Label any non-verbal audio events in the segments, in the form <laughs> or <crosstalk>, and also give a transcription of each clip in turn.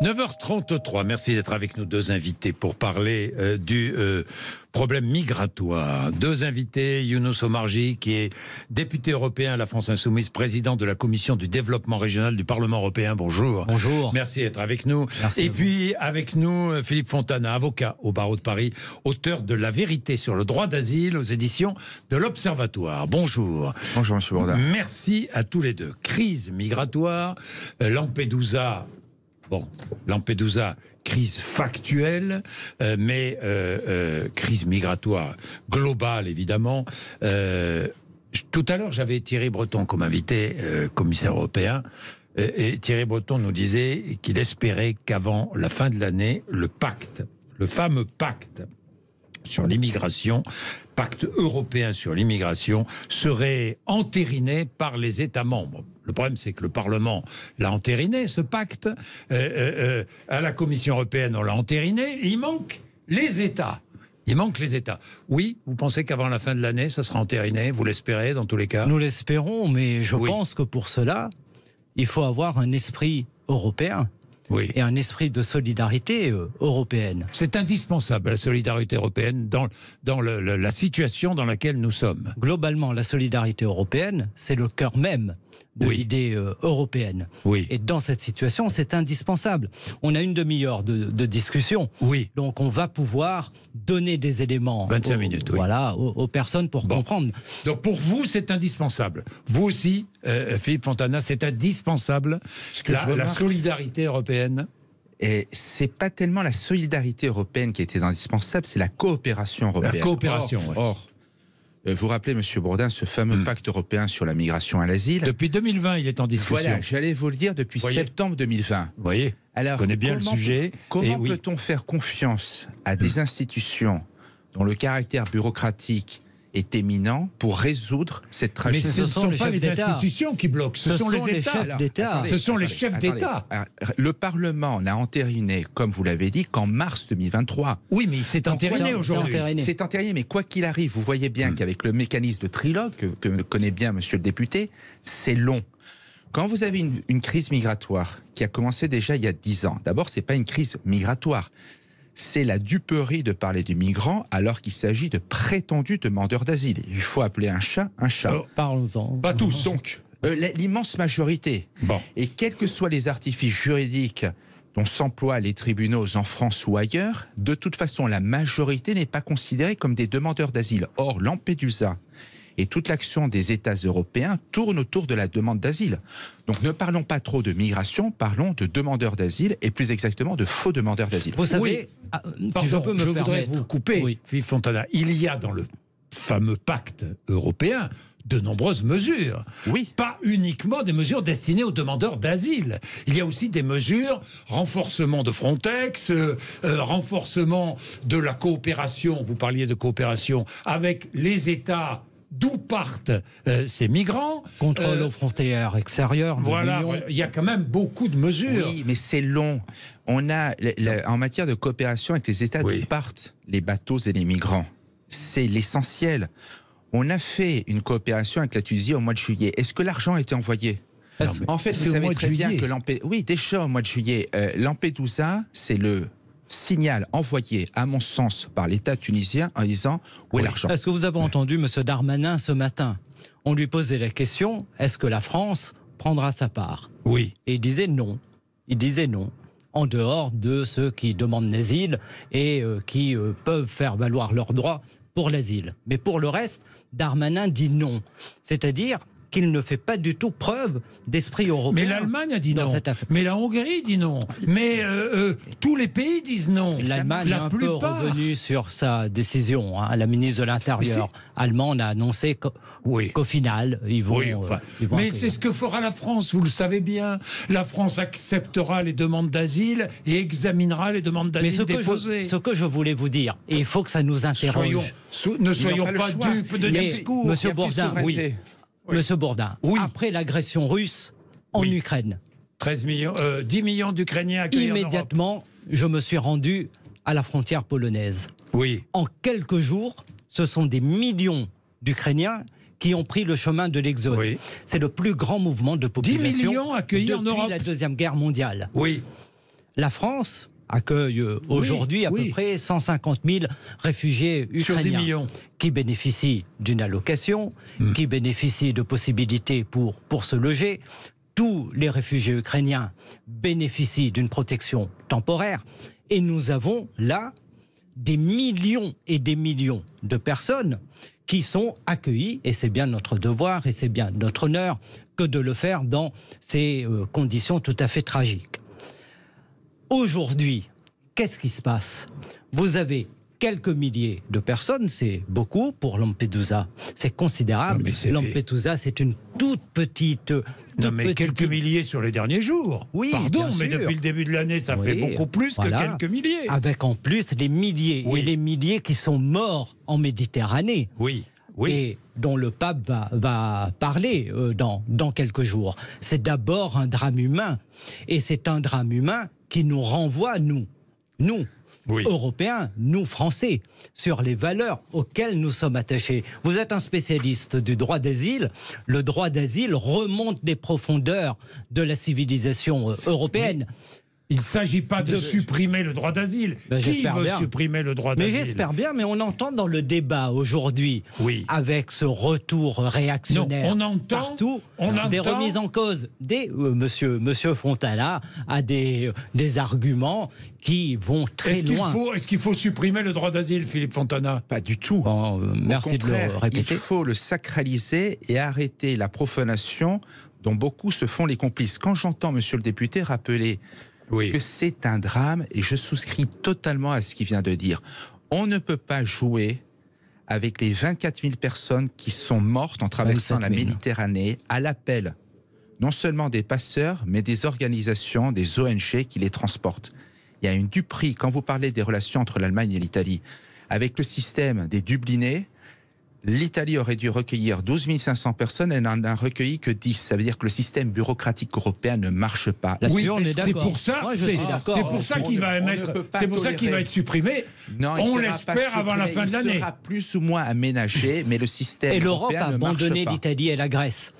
9h33, merci d'être avec nous deux invités pour parler euh, du euh, problème migratoire. Deux invités, Younous Omarji, qui est député européen à la France Insoumise, président de la commission du développement régional du Parlement européen. Bonjour. Bonjour. Merci d'être avec nous. Et puis avec nous, euh, Philippe Fontana, avocat au barreau de Paris, auteur de La vérité sur le droit d'asile aux éditions de l'Observatoire. Bonjour. Bonjour, monsieur Bourdin. Merci à tous les deux. Crise migratoire, Lampedusa Bon, Lampedusa, crise factuelle, euh, mais euh, euh, crise migratoire globale, évidemment. tout à l'heure, j'avais Thierry Breton comme invité, commissaire européen. Et Thierry Breton nous disait qu'il espérait qu'avant la fin de l'année, le pacte, le fameux pacte sur l'immigration, pacte européen sur l'immigration serait entériné par les États membres. Le problème, c'est que le Parlement l'a entériné, ce pacte. Euh, euh, euh, à la Commission européenne, on l'a entériné. Il manque les États. Il manque les États. Oui, vous pensez qu'avant la fin de l'année, ça sera entériné Vous l'espérez dans tous les cas Nous l'espérons, mais je pense que pour cela, il faut avoir un esprit européen et un esprit de solidarité euh, européenne. C'est indispensable, la solidarité européenne, dans, dans la situation dans laquelle nous sommes. Globalement, la solidarité européenne, c'est le cœur même de l'idée euh, européenne. Et dans cette situation, c'est indispensable. On a une demi-heure de, discussion. Donc on va pouvoir donner des éléments aux, minutes, voilà, aux, personnes pour comprendre. Donc pour vous, c'est indispensable. Vous aussi, euh, Philippe Fontana. C'est indispensable Ce la, solidarité européenne Et c'est pas tellement la solidarité européenne qui était indispensable, c'est la coopération européenne. La coopération, or, or euh, vous, rappelez, Monsieur Bourdin, ce fameux hmm. pacte européen sur la migration à l'asile Depuis 2020, il est en discussion. Voilà, j'allais vous le dire depuis septembre 2020. Vous Voyez, alors connais bien le sujet. Comment peut-on faire confiance à des hmm. institutions dont le caractère bureaucratique est éminent pour résoudre cette tragédie. Mais ce ne sont, pas les institutions qui bloquent, ce, sont, les d'État. – ce sont les chefs d'État. Le Parlement n'a entériné, comme vous l'avez dit, qu'en mars 2023. Oui, mais il s'est entériné aujourd'hui. C'est entériné, mais quoi qu'il arrive, vous voyez bien hmm. qu'avec le mécanisme de trilogue que, que connaît bien Monsieur le député, c'est long. Quand vous avez une, une, crise migratoire qui a commencé déjà il y a dix ans, d'abord, ce n'est pas une crise migratoire, c'est la duperie de parler des migrants alors qu'il s'agit de prétendus demandeurs d'asile. Il faut appeler un chat un chat. Parlons-en. Pas tous, donc. Euh, l'immense majorité. Bon. Et quels que soient les artifices juridiques dont s'emploient les tribunaux en France ou ailleurs, de toute façon, la majorité n'est pas considérée comme des demandeurs d'asile. Or, Lampedusa et toute l'action des États européens tourne autour de la demande d'asile. Donc ne parlons pas trop de migration, parlons de demandeurs d'asile et plus exactement de faux demandeurs d'asile. Vous savez, ah, ah, je, peux me voudrais vous couper, Fontana. Il y a dans le fameux pacte européen de nombreuses mesures. Oui. Pas uniquement des mesures destinées aux demandeurs d'asile. Il y a aussi des mesures renforcement de Frontex, euh, euh, renforcement de la coopération, vous parliez de coopération avec les États d'où partent euh, ces migrants. Contrôle euh, aux frontières extérieures. Voilà, il y a quand même beaucoup de mesures. Oui, mais c'est long. On a, en matière de coopération avec les États d'où partent les bateaux et les migrants, c'est l'essentiel. On a fait une coopération avec la Tunisie au mois de juillet. Est-ce que l'argent a été envoyé en fait, vous savez très bien que Lampedusa, oui, déjà au mois de juillet, euh, Lampedusa, c'est le signal envoyé, à mon sens, par l'État tunisien en disant où est l'argent. Est-ce que vous avez entendu M. Darmanin ce matin On lui posait la question est-ce que la France prendra sa part Oui. Et il disait non. Il disait non en dehors de ceux qui demandent l'asile et euh, qui euh, peuvent faire valoir leurs droits pour l'asile. Mais pour le reste, Darmanin dit non. C'est-à-dire, qu'il ne fait pas du tout preuve d'esprit européen. Mais l'Allemagne a dit non. Mais la Hongrie dit non. Mais euh, euh, tous les pays disent non. L'Allemagne la est un peu revenue sur sa décision. Hein. La ministre de l'Intérieur allemande a annoncé qu'au final, ils vont. Euh, mais c'est ce que fera la France, vous le savez bien. La France acceptera les demandes d'asile et examinera les demandes d'asile déposées. Que ce que je voulais vous dire, et il faut que ça nous interroge. ne soyons pas, dupes de discours. Monsieur Bourdin, oui. Le monsieur Bourdin, après l'agression russe en Ukraine. 13 millions, 10 euh, millions d'Ukrainiens Immédiatement, je me suis rendu à la frontière polonaise. Oui. En quelques jours, ce sont des millions d'Ukrainiens qui ont pris le chemin de l'exode. C'est le plus grand mouvement de population depuis la Deuxième Guerre mondiale. Oui. La France accueille euh, aujourd'hui à peu près 150 000 réfugiés ukrainiens qui bénéficient d'une allocation, hmm. qui bénéficient de possibilités pour, pour se loger. Tous les réfugiés ukrainiens bénéficient d'une protection temporaire. Et nous avons là des millions et des millions de personnes qui sont accueillies, et c'est bien notre devoir et c'est bien notre honneur que de le faire dans ces euh, conditions tout à fait tragiques. Aujourd'hui, qu'est-ce qui se passe Vous avez quelques milliers de personnes, c'est beaucoup pour Lampedusa. C'est considérable. Lampedusa, c'est une toute petite. non, mais quelques milliers sur les derniers jours. Oui, pardon, mais depuis le début de l'année, ça fait beaucoup plus que quelques milliers. Avec en plus les milliers et les milliers qui sont morts en Méditerranée. Oui. Oui. et dont le pape va, parler euh, dans, dans quelques jours. C'est d'abord un drame humain, et c'est un drame humain qui nous renvoie, nous, nous, Européens, nous Français, sur les valeurs auxquelles nous sommes attachés. Vous êtes un spécialiste du droit d'asile. Le droit d'asile remonte des profondeurs de la civilisation euh, européenne. Il ne s'agit pas de, supprimer le droit d'asile. Ben, qui veut supprimer le droit d'asile Mais j'espère bien, mais on entend dans le débat aujourd'hui, oui. avec ce retour réactionnaire on entend, partout, des remises en cause. Des, euh, monsieur, Fontana a euh, des, arguments qui vont très loin. Est-ce qu'il faut supprimer le droit d'asile, Philippe Fontana Pas du tout. Euh, merci de le Il faut le sacraliser et arrêter la profanation dont beaucoup se font les complices. Quand j'entends, monsieur le député, rappeler que c'est un drame et je souscris totalement à ce qu'il vient de dire. On ne peut pas jouer avec les 24 000 personnes qui sont mortes en traversant la Méditerranée à l'appel non seulement des passeurs, mais des organisations, des ONG qui les transportent. Il y a une duperie quand vous parlez des relations entre l'Allemagne et l'Italie. Avec le système des Dublinés, L'Italie aurait dû recueillir 12 500 personnes, elle n'en a recueilli que 10. Ça veut dire que le système bureaucratique européen ne marche pas. oui, C'est pour ça, c'est pour ça qu'il va être supprimé. on l'espère avant la fin de l'année. Il sera plus ou moins aménagé, mais le système Et l'Europe a abandonné l'Italie et la Grèce.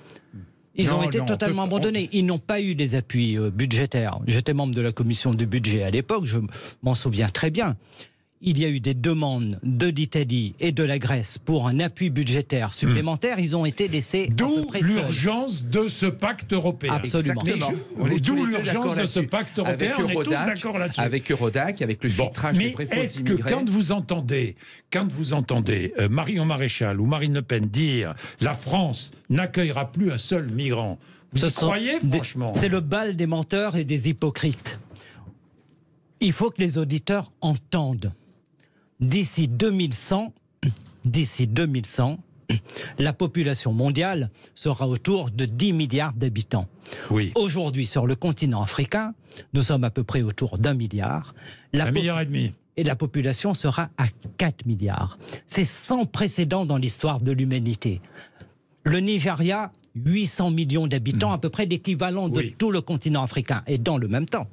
Ils ont été totalement abandonnés. Ils n'ont pas eu des appuis euh, budgétaires. J'étais membre de la commission du budget à l'époque, je m'en souviens très bien il y a eu des demandes de l'Italie et de la Grèce pour un appui budgétaire supplémentaire. Hmm. Ils ont été laissés. D'où l'urgence de ce pacte européen. Absolument. D'où l'urgence de ce pacte européen. Avec on Eurodac, est tous d'accord Avec Eurodac, avec le filtrage mais est-ce que quand vous entendez, quand vous entendez euh, Marion Maréchal ou Marine Le Pen dire la France n'accueillera plus un seul migrant, vous croyez franchement C'est le bal des menteurs et des hypocrites. Il faut que les auditeurs entendent d'ici 2100, d'ici 2100, la population mondiale sera autour de 10 milliards d'habitants. Oui. Aujourd'hui, sur le continent africain, nous sommes à peu près autour d'un milliard. Un milliard et demi. Et la population sera à 4 milliards. C'est sans précédent dans l'histoire de l'humanité. Le Nigeria, 800 millions d'habitants, hmm. à peu près l'équivalent de tout le continent africain. Et dans le même temps,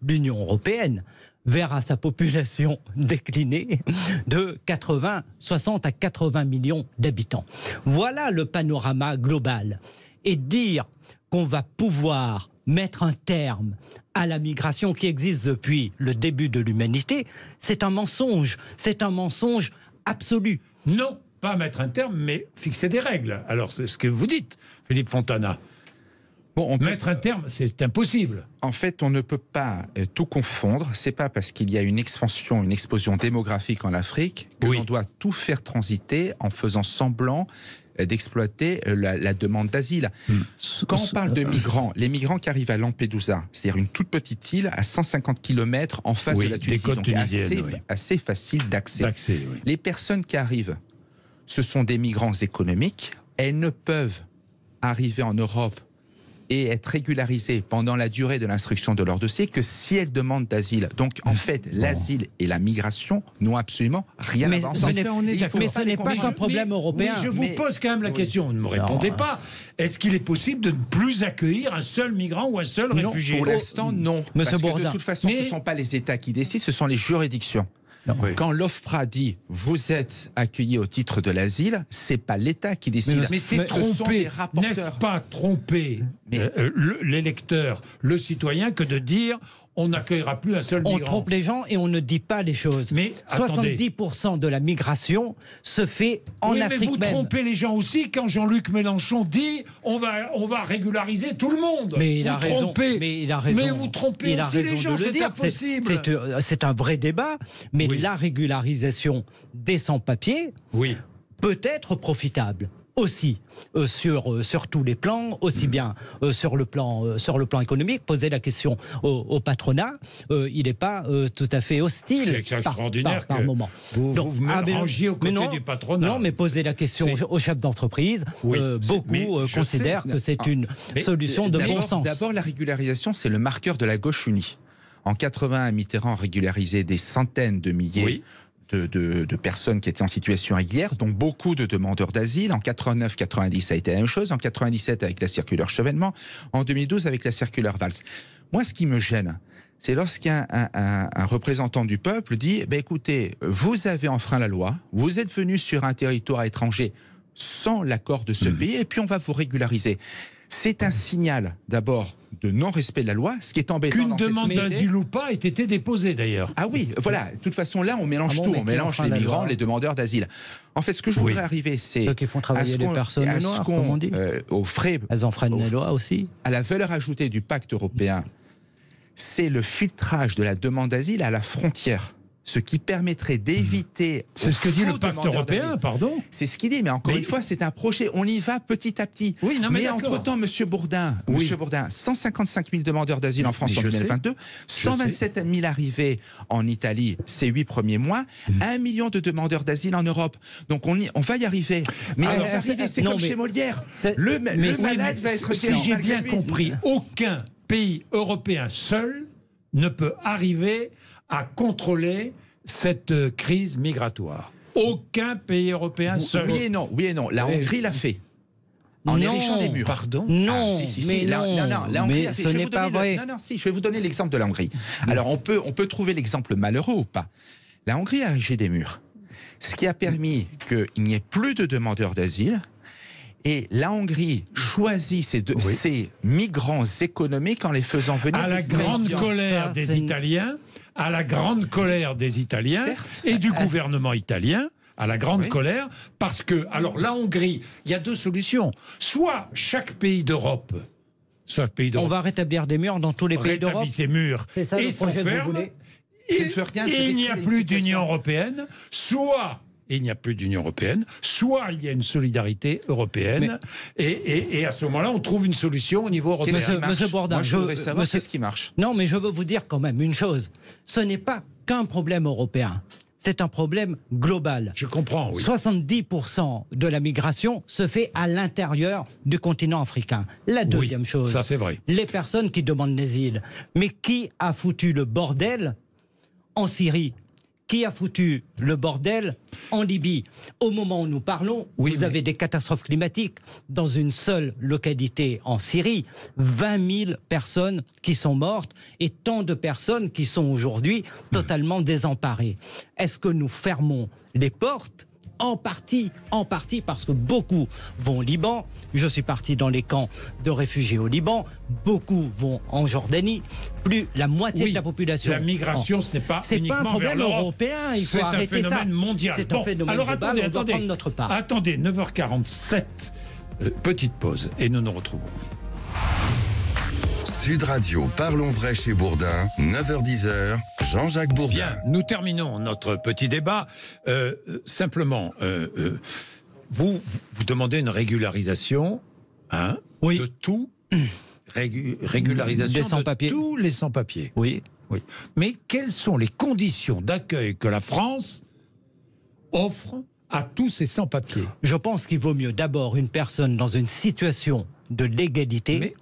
l'Union européenne, vers sa population <laughs> déclinée de 80, 60 à 80 millions d'habitants. Voilà le panorama global. Et dire qu'on va pouvoir mettre un terme à la migration qui existe depuis le début de l'humanité, c'est un mensonge. C'est un mensonge absolu. Non, pas mettre un terme, mais fixer des règles. Alors c'est ce que vous dites, Philippe Fontana. Mettre un terme, c'est impossible. En fait, on ne peut pas euh, tout confondre. C'est pas parce qu'il y a une expansion, une explosion démographique en Afrique qu'on doit tout faire transiter en faisant semblant euh, d'exploiter euh, la, demande d'asile. Hmm. Quand on parle de migrants, les migrants qui arrivent à Lampedusa, c'est-à-dire une toute petite île à 150 km en face de la Tunisie, donc assez, facile d'accès. Les personnes qui arrivent, ce sont des migrants économiques. Elles ne peuvent arriver en Europe et être régularisée pendant la durée de l'instruction de leur dossier que si elles demandent d'asile. Donc en fait, l'asile et la migration n'ont absolument rien à voir ensemble. Mais ce n'est pas un problème européen. Mais je vous pose quand même la question, ne me répondez pas. Est-ce qu'il est possible de ne plus accueillir un seul migrant ou un seul non, réfugié Pour oh, l'instant, non. parce que de toute façon, ce ne sont pas les États qui décident, ce sont les juridictions. Quand l'OFPRA dit vous êtes accueilli au titre de l'asile, c'est pas l'État qui décide. Mais, mais c'est tromper, n'est-ce pas tromper euh, euh, l'électeur, le citoyen, que de dire on n'accueillera plus un seul On trompe les gens et on ne dit pas les choses. Mais 70% de la migration se fait en Afrique mais vous trompez les gens aussi quand Jean-Luc Mélenchon dit on va, on va régulariser tout le monde. Mais il, a, raison, mais il a vous trompez les gens, c'est impossible. Euh, c'est un vrai débat, mais la régularisation des sans-papiers oui. peut être profitable aussi euh, sur, euh, sur tous les plans, aussi mm. bien euh, sur, le plan, sur le plan économique. Poser la question au, patronat, il n'est pas tout à fait hostile par, moment. Vous, vous ah, du patronat. Non, mais poser la question aux chefs d'entreprise, beaucoup considèrent que c'est ah. une solution de bon sens. D'abord, la régularisation, c'est le marqueur de la gauche unie. En 80, Mitterrand régularisait des centaines de milliers de, personnes qui étaient en situation régulière, dont beaucoup de demandeurs d'asile. En 89-90, ça a été la même chose. En 97, avec la circulaire Chevènement. En 2012, avec la circulaire Valls. Moi, ce qui me gêne, c'est lorsqu'un représentant du peuple dit eh ben, écoutez, vous avez enfreint la loi, vous êtes venu sur un territoire étranger sans l'accord de ce mmh. pays, et puis on va vous régulariser. C'est un signal d'abord de non-respect de la loi, ce qui est embêtant. Qu'une demande d'asile ou pas ait été déposée d'ailleurs. Ah oui, voilà. De toute façon, là, on mélange ah tout. On mélange les migrants, les demandeurs d'asile. En fait, ce que je voudrais arriver, c'est. Ceux qui font travailler les personnes noires, comme frais. Elles en aussi. À la valeur ajoutée du pacte européen, c'est le filtrage de la demande d'asile à la frontière ce qui permettrait d'éviter. Mhm. C'est ce que dit le pacte européen, pardon. C'est ce qu'il dit, mais encore une fois, c'est un projet. On y va petit à petit. Oui, mais, entre-temps, Monsieur Bourdin, Monsieur 155 000 demandeurs d'asile en France en 2022, 127 000 arrivés en Italie ces huit premiers mois, mm. un 1 million de demandeurs d'asile en Europe. Donc on, y, on va y arriver. Mais on va arriver, c'est comme chez Molière. Le, même. malade va être. Si j'ai bien compris, aucun pays européen seul ne peut arriver à contrôler cette euh, crise migratoire. Aucun pays européen seul. Oui et non, oui non. La Hongrie l'a fait. En non, des murs. Pardon. Ah, non, mais non, non, la Hongrie, a ce n'est pas vrai. non, non, je vais vous donner l'exemple de la Hongrie. Alors, on peut, on peut trouver l'exemple malheureux ou pas. La Hongrie a érigé des murs, ce qui a permis qu'il n'y ait plus de demandeurs d'asile et la Hongrie choisit ces, deux, migrants économiques en les faisant venir. À la grande colère des Italiens, à la grande colère des Italiens et du euh, euh. gouvernement italien à la grande colère, parce que, alors la Hongrie, il y a deux solutions. Soit chaque pays d'Europe Pays on va rétablir des murs dans tous les pays d'Europe. ces murs. et le et il n'y a plus d'Union européenne. Soit il n'y a plus d'Union européenne, soit il y a une solidarité européenne, et, à ce moment-là, on trouve une solution au niveau européen. Monsieur, ce qui marche. Non, mais je veux vous dire quand même une chose. Ce n'est pas qu'un problème européen. C'est un problème global. Je comprends, oui. 70% de la migration se fait à l'intérieur du continent africain. La deuxième chose, c'est vrai. Les personnes qui demandent l'asile. Mais qui a foutu le bordel en Syrie qui a foutu le bordel en Libye. Au moment où nous parlons, vous avez des catastrophes climatiques dans une seule localité en Syrie, 20 000 personnes qui sont mortes et tant de personnes qui sont aujourd'hui totalement désemparées. Est-ce que nous fermons les portes en partie, en partie parce que beaucoup vont au Liban. Je suis parti dans les camps de réfugiés au Liban. Beaucoup vont en Jordanie. Plus la moitié de la population. La migration, ce n'est pas uniquement pas un problème européen. Il C'est un phénomène mondial. C'est un phénomène alors attendez, on notre part. Attendez, 9h47. Euh, petite pause et nous nous retrouvons. Sud Radio, parlons vrai chez Bourdin, 9h10h. Jean-Jacques Bourdin. Bien, nous terminons notre petit débat. Euh, simplement, euh, euh, vous, vous demandez une régularisation hein, oui. de tout. régularisation sans -papiers. tous les sans-papiers. Oui. oui. Mais quelles sont les conditions d'accueil que la France offre à tous ces sans-papiers Je pense qu'il vaut mieux d'abord une personne dans une situation de légalité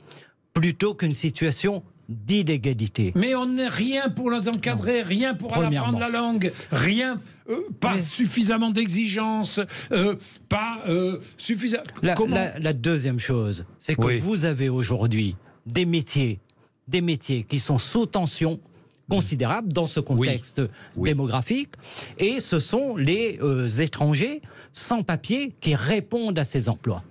plutôt qu'une situation d'illégalité. Mais on n'est rien pour les encadrer, rien pour apprendre la langue, rien, euh, pas suffisamment d'exigences, euh, pas euh, suffisamment... La, la, deuxième chose, c'est que vous avez aujourd'hui des métiers, des métiers qui sont sous tension considérable dans ce contexte démographique. Et ce sont les étrangers sans papier qui répondent à ces emplois.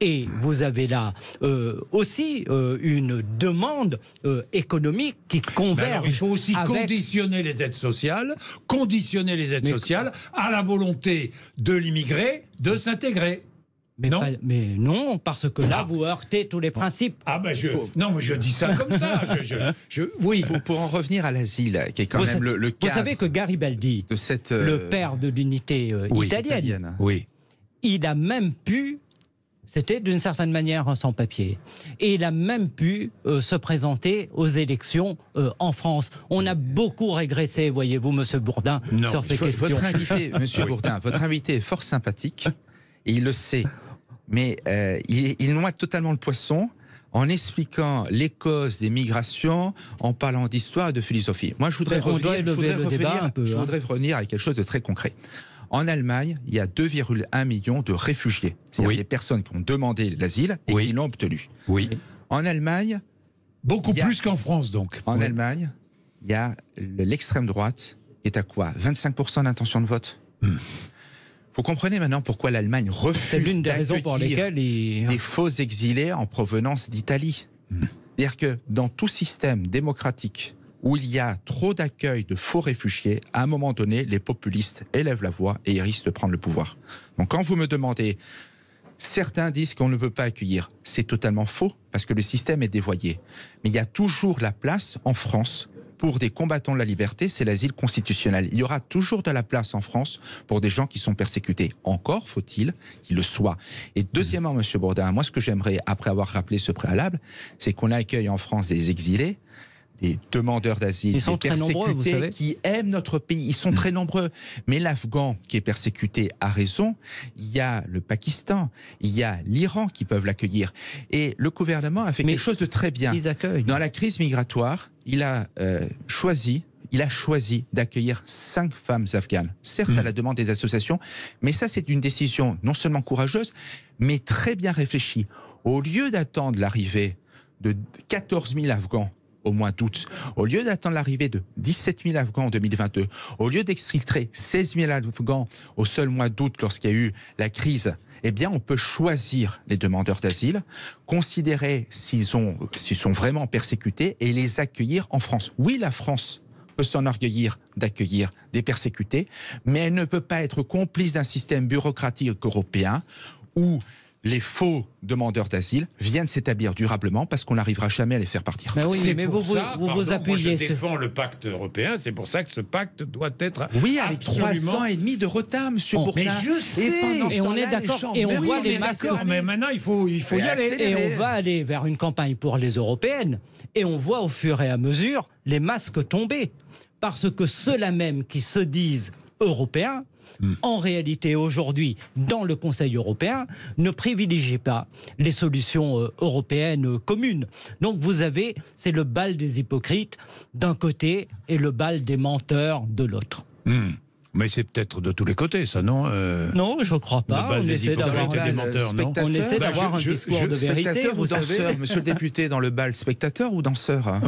Et vous avez là euh, aussi euh, une demande euh, économique qui converge. il faut aussi conditionner les aides sociales, conditionner les aides sociales à la volonté de l'immigré de s'intégrer. Mais non. mais non, parce que là, ah. vous heurtez tous les principes. Ah ben, je, non, mais je dis ça comme ça. <laughs> Je, oui. Pour, en revenir à l'asile, qui est quand vous même le, le Vous savez que Garibaldi, cette, le père de l'unité italienne, italienne, oui. il a même pu c'était d'une certaine manière sans-papier. Et il a même pu euh, se présenter aux élections euh, en France. On a beaucoup régressé, voyez-vous, Monsieur Bourdin, sur ces questions. Votre invité, <laughs> Monsieur Bourdin, votre invité est fort sympathique et il le sait, mais euh, il, noie totalement le poisson en expliquant les causes des migrations, en parlant d'histoire et de philosophie. Moi, je voudrais hein. revenir à quelque chose de très concret. En Allemagne, il y a 2,1 millions de réfugiés, c'est-à-dire des personnes qui ont demandé l'asile et qui l'ont obtenu. Oui. En Allemagne, beaucoup plus qu'en France donc. En Allemagne, il y a l'extrême droite est à quoi 25 d'intention de vote. Hmm. Vous comprenez maintenant pourquoi l'Allemagne refuse l'une des raisons pour lesquelles les faux exilés en provenance d'Italie. Hmm. C'est-à-dire que dans tout système démocratique, où il y a trop d'accueil de faux réfugiés, à un moment donné, les populistes élèvent la voix et ils risquent de prendre le pouvoir. Donc quand vous me demandez, certains disent qu'on ne peut pas accueillir, c'est totalement faux, parce que le système est dévoyé. Mais il y a toujours la place en France pour des combattants de la liberté, c'est l'asile constitutionnel. Il y aura toujours de la place en France pour des gens qui sont persécutés. Encore faut-il qu'ils le soient. Et deuxièmement, Monsieur Bourdin, moi ce que j'aimerais, après avoir rappelé ce préalable, c'est qu'on accueille en France des exilés des demandeurs d'asile, sont persécutés vous qui aiment notre pays. Ils sont mm. très nombreux. Mais l'Afghan qui est persécuté a raison. Il y a le Pakistan, il y a l'Iran qui peuvent l'accueillir. Et le gouvernement a fait quelque chose de très bien. Ils accueillent. Dans la crise migratoire, il a euh, choisi il a choisi d'accueillir cinq femmes afghanes, certes mm. à la demande des associations, mais ça c'est une décision non seulement courageuse, mais très bien réfléchie. Au lieu d'attendre l'arrivée de 14 000 Afghans au mois d'août. Au lieu d'attendre l'arrivée de 17 000 Afghans en 2022, au lieu d'exfiltrer 16 000 Afghans au seul mois d'août lorsqu'il y a eu la crise, eh bien, on peut choisir les demandeurs d'asile, considérer s'ils s'ils sont vraiment persécutés et les accueillir en France. Oui, la France peut s'enorgueillir d'accueillir des persécutés, mais elle ne peut pas être complice d'un système bureaucratique européen où les faux demandeurs d'asile viennent s'établir durablement parce qu'on n'arrivera jamais à les faire partir. Bah mais oui, mais vous, vous, vous appuyez. Moi je défends le pacte européen, c'est pour ça que ce pacte doit être. Oui, avec absolument... et demi de retard, monsieur Bourdin. Oh, mais je sais. Et, on est d'accord. Et on voit les masques. Mais maintenant, il faut, il faut y aller. Et on va aller vers une campagne pour les européennes. Et on voit au fur et à mesure les masques tomber. Parce que ceux-là même qui se disent européens Mm. en réalité aujourd'hui dans le Conseil européen ne privilégiez pas les solutions euh, européennes euh, communes. Donc vous avez, c'est le bal des hypocrites d'un côté et le bal des menteurs de l'autre. Mm. Mais c'est peut-être de tous les côtés, ça, non euh, Non, je ne crois pas. On essaie bah, d'avoir un, discours de vérité. Ou danseur, <laughs> monsieur le député, dans le bal, spectateur ou danseur hein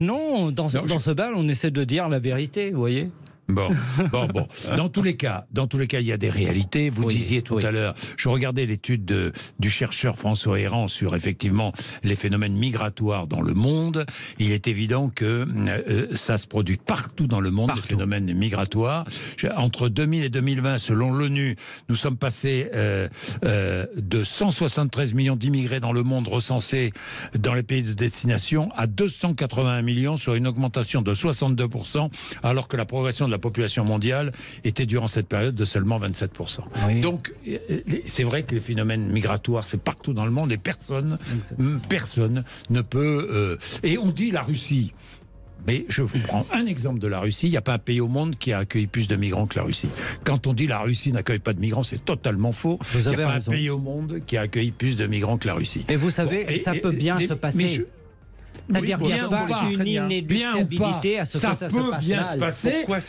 Non, dans, non, dans ce bal, on essaie de dire la vérité, vous voyez Bon, bon, bon. Dans tous les cas, dans tous les cas, il y a des réalités. Vous disiez tout à l'heure, je regardais l'étude du chercheur François Héran sur effectivement les phénomènes migratoires dans le monde. Il est évident que euh, euh, ça se produit partout dans le monde, les phénomènes migratoires. Entre 2000 et 2020, selon l'ONU, nous sommes passés euh, de 173 millions d'immigrés dans le monde recensés dans les pays de destination à 281 millions sur une augmentation de 62%, alors que la progression de la population mondiale était durant cette période de seulement 27%. Donc, c'est vrai que les phénomènes migratoires, c'est partout dans le monde et personne, personne ne peut. Euh, et on dit la Russie. Mais je vous prends un exemple de la Russie. Il n'y a pas un pays au monde qui a accueilli plus de migrants que la Russie. Quand on dit la Russie n'accueille pas de migrants, c'est totalement faux. Il n'y a pas un pays au monde qui a accueilli plus de migrants que la Russie. Mais vous savez, ça peut bien se passer. C'est-à-dire qu'il n'y a pas une inéluctabilité à ce que ça se passe bien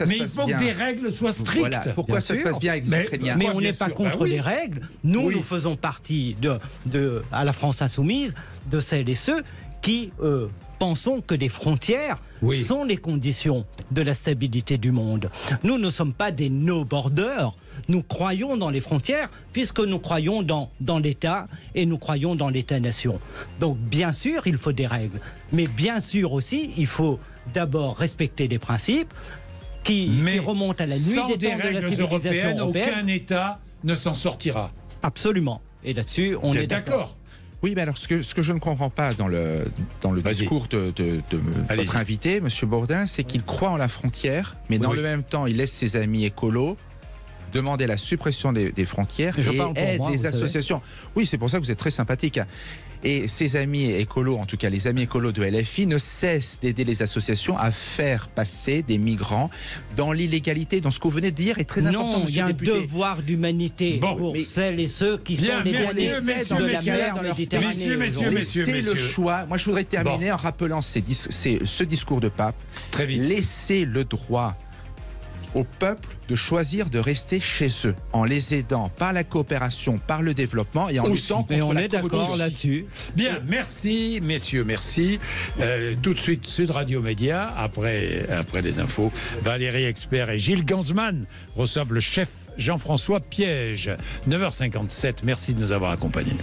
mais il faut des règles soient strictes. Pourquoi ça se passe bien mais, bien. mais on n'est pas contre les bah règles. Nous, nous faisons partie de, de, à la France insoumise, de celles et ceux qui euh, pensons que les frontières sont les conditions de la stabilité du monde. Nous ne sommes pas des no-borders. Nous croyons dans les frontières puisque nous croyons dans, dans l'État et nous croyons dans l'État-nation. Donc bien sûr, il faut des règles. Mais bien sûr aussi, il faut d'abord respecter les principes qui, remontent à la nuit des, temps de la civilisation européenne. Aucun État ne s'en sortira. Absolument. Et là-dessus, on est d'accord. Oui, mais alors ce que, je ne comprends pas dans le, dans le discours de, de, votre invité, M. Bourdin, c'est qu'il croit en la frontière, mais dans le même temps, il laisse ses amis écolos demander la suppression des, frontières et, aide les associations. Oui, c'est pour ça que vous êtes très sympathique. Hein. Et ses amis écolos, en tout cas les amis écolos de LFI, ne cessent d'aider les associations à faire passer des migrants dans l'illégalité, dans ce qu'on venait de dire, est très important. Non, il y a un devoir d'humanité pour celles et ceux qui sont les dans la mer Méditerranée. Messieurs, Laissez le choix. Moi, je voudrais terminer en rappelant ce discours de pape. Très vite. Laissez le droit au peuple de choisir de rester chez eux en les aidant par la coopération, par le développement et en luttant contre on est d'accord là-dessus. Bien, merci messieurs, merci. Euh, tout de suite Sud Radio Média après après les infos, Valérie Expert et Gilles Gansman reçoivent le chef Jean-François Piège. 9h57, merci de nous avoir accompagnés.